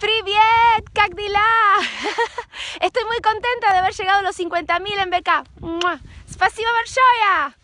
¡Privet! Cagdila! Estoy muy contenta de haber llegado a los 50.000 en BK. ¡Spasiba Varshoya!